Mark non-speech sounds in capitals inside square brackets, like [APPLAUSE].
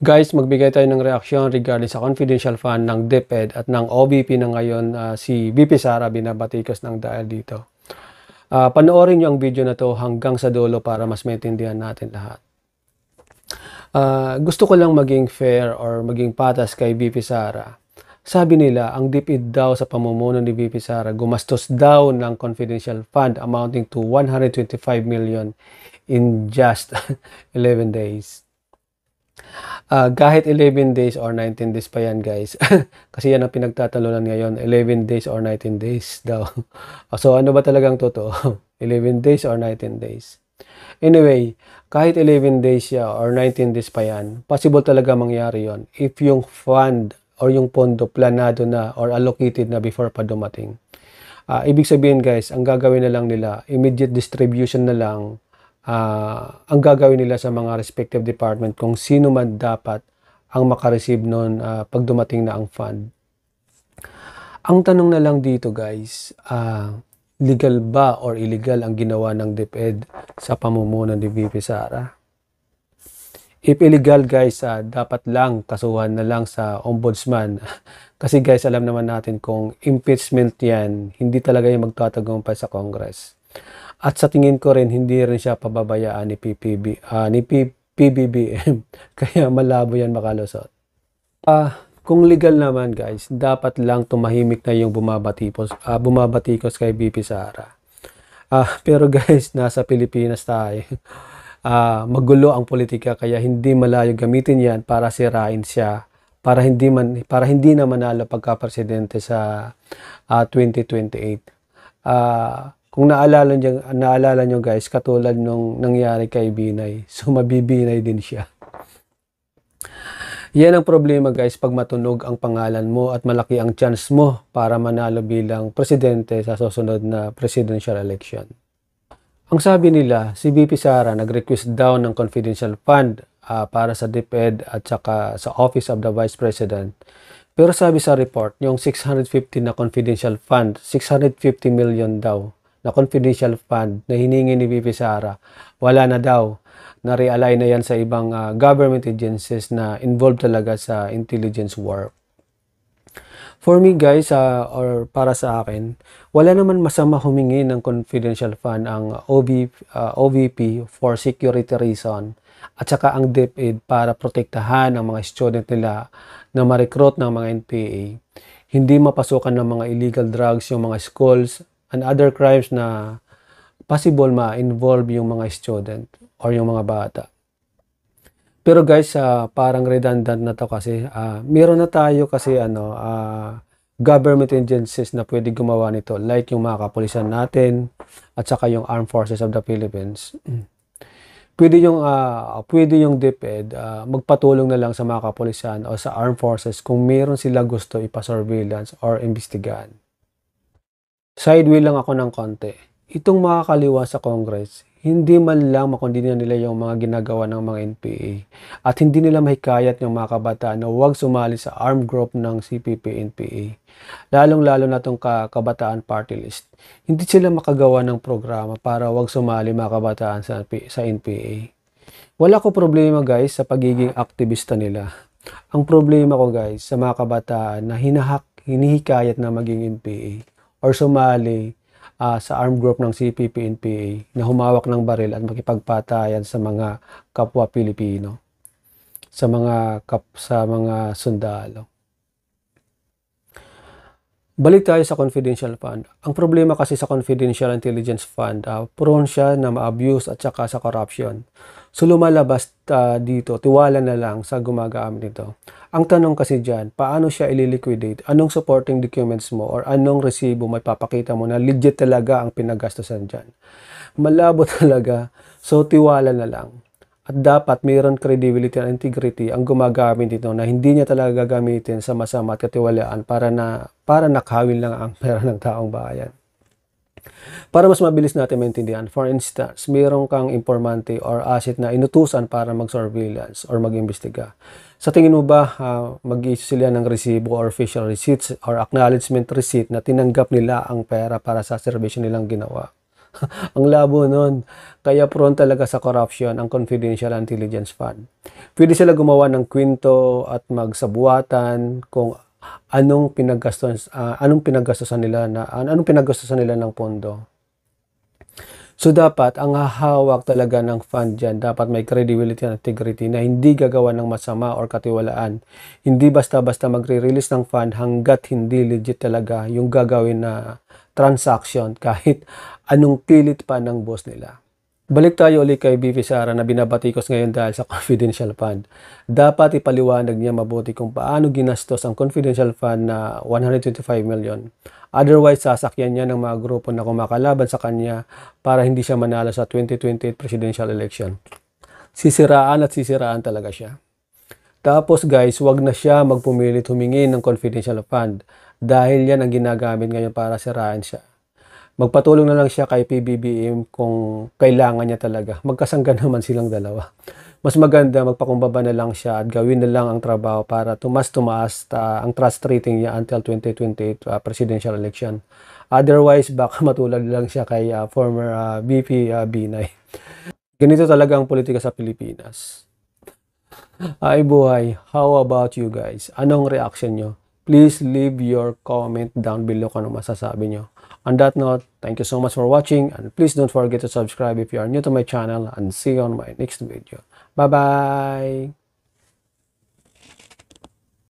Guys, magbigay tayo ng reaksyon regarding sa confidential fund ng DepEd at ng OBP na ngayon uh, si VP Sara binabatikos ng dahil dito. Uh, panoorin niyo ang video na to hanggang sa dulo para mas maintindihan natin lahat. Uh, gusto ko lang maging fair or maging patas kay VP Sara. Sabi nila, ang DepEd daw sa pamumuno ni VP Sara gumastos daw ng confidential fund amounting to 125 million in just 11 [LAUGHS] days. Uh, kahit 11 days or 19 days pa yan guys. [LAUGHS] Kasi yan ang pinagtatalunan ngayon. 11 days or 19 days daw. [LAUGHS] so ano ba talagang totoo? 11 [LAUGHS] days or 19 days? Anyway, kahit 11 days siya or 19 days pa yan, possible talaga mangyari yon if yung fund or yung pondo planado na or allocated na before pa dumating. Uh, ibig sabihin guys, ang gagawin na lang nila, immediate distribution na lang uh, ang gagawin nila sa mga respective department kung sino man dapat ang makareceive noon uh, ah, pag dumating na ang fund. Ang tanong na lang dito guys, uh, legal ba or illegal ang ginawa ng DepEd sa pamumuno ni VP Sara? If illegal guys, uh, dapat lang kasuhan na lang sa ombudsman. [LAUGHS] Kasi guys, alam naman natin kung impeachment yan, hindi talaga yung magtatagumpay sa Congress. At sa tingin ko rin, hindi rin siya pababayaan ni, PPB, uh, ah, ni P- PBBM. [LAUGHS] Kaya malabo yan makalusot. Uh, kung legal naman guys, dapat lang tumahimik na yung bumabatikos, uh, ah, bumabatikos kay BP Sara. Uh, [LAUGHS] pero guys, nasa Pilipinas tayo. Uh, [LAUGHS] magulo ang politika kaya hindi malayo gamitin yan para sirain siya para hindi man para hindi na manalo pagka presidente sa uh, 2028. Ah uh, kung naalala niyo, naalala niyo guys, katulad nung nangyari kay Binay, [LAUGHS] so mabibinay din siya. Yan ang problema guys pag matunog ang pangalan mo at malaki ang chance mo para manalo bilang presidente sa susunod na presidential election. Ang sabi nila, si BP Sara nag-request daw ng confidential fund uh, para sa DepEd at saka sa Office of the Vice President. Pero sabi sa report, yung 650 na confidential fund, 650 million daw na confidential fund na hiningi ni VP Sara, wala na daw. Na-realign na yan sa ibang uh, government agencies na involved talaga sa intelligence work. For me guys, uh, or para sa akin, wala naman masama humingi ng confidential fund ang OB, uh, ah, OVP for security reason at saka ang DepEd para protektahan ang mga student nila na ma-recruit ng mga NPA. Hindi mapasukan ng mga illegal drugs yung mga schools and other crimes na possible ma-involve yung mga student or yung mga bata. Pero guys, uh, parang redundant na to kasi uh, meron na tayo kasi ano, uh, government agencies na pwede gumawa nito like yung mga kapulisan natin at saka yung Armed Forces of the Philippines. [CLEARS THROAT] Pwede yung uh, pwede yung DepEd uh, magpatulong na lang sa mga kapulisan o sa armed forces kung meron sila gusto ipa-surveillance or imbestigahan sidewheel lang ako ng konti. Itong makakaliwa sa Congress, hindi man lang makondina nila yung mga ginagawa ng mga NPA at hindi nila mahikayat yung mga kabataan na huwag sumali sa armed group ng CPP-NPA. Lalong-lalo na itong kabataan party list. Hindi sila makagawa ng programa para huwag sumali mga kabataan sa, sa NPA. Wala ko problema guys sa pagiging aktivista nila. Ang problema ko guys sa mga kabataan na hinahak, hinihikayat na maging NPA or sumali uh, sa armed group ng CPP-NPA na humawak ng baril at makipagpatayan sa mga kapwa Pilipino, sa mga kap, sa mga sundalo. Balik tayo sa confidential fund. Ang problema kasi sa confidential intelligence fund, uh, prone siya na ma-abuse at saka sa corruption. So lumalabas uh, dito, tiwala na lang sa gumagamit nito. Ang tanong kasi dyan, paano siya ililiquidate? Anong supporting documents mo or anong resibo may papakita mo na legit talaga ang pinagastosan dyan? Malabo [LAUGHS] talaga. So tiwala na lang. At dapat mayroon credibility and integrity ang gumagamit nito na hindi niya talaga gagamitin sa masama at katiwalaan para na para nakawin lang ang [LAUGHS] pera ng taong bayan. Para mas mabilis natin maintindihan, for instance, mayroon kang informante or asset na inutusan para mag-surveillance or mag-imbestiga. Sa tingin mo ba uh, mag sila ng resibo or official receipts or acknowledgement receipt na tinanggap nila ang pera para sa servisyo nilang ginawa? [LAUGHS] ang labo nun. Kaya prone talaga sa corruption ang Confidential Intelligence Fund. Pwede sila gumawa ng kwento at magsabuatan kung anong pinaggastos uh, anong pinaggastosan nila na anong pinaggastosan nila ng pondo. So dapat ang hahawak talaga ng fund dyan, dapat may credibility and integrity na hindi gagawa ng masama or katiwalaan. Hindi basta-basta magre-release ng fund hanggat hindi legit talaga yung gagawin na transaction kahit anong pilit pa ng boss nila. Balik tayo ulit kay BP Sara na binabatikos ngayon dahil sa [LAUGHS] confidential fund. Dapat ipaliwanag niya mabuti kung paano ginastos ang confidential fund na 125 million. Otherwise, sasakyan niya ng mga grupo na kumakalaban sa kanya para hindi siya manalo sa 2028 presidential election. Sisiraan at sisiraan talaga siya. Tapos guys, wag na siya magpumilit humingi ng confidential fund dahil yan ang ginagamit ngayon para sirain siya magpatulong na lang siya kay PBBM kung kailangan niya talaga. Magkasangga [LAUGHS] naman silang dalawa. Mas maganda magpakumbaba na lang siya at gawin na lang ang trabaho para tumas tumaas uh, ang trust rating niya until 2028 uh, ah, presidential election. Otherwise, [LAUGHS] baka matulad lang siya kay uh, former uh, VP uh, Binay. Ganito talaga ang politika sa Pilipinas. Ay buhay, how about you guys? Anong reaction nyo? Please leave your comment down below kung ano masasabi nyo. On that note, thank you so much for watching and please don't forget to subscribe if you are new to my channel and see you on my next video. Bye-bye!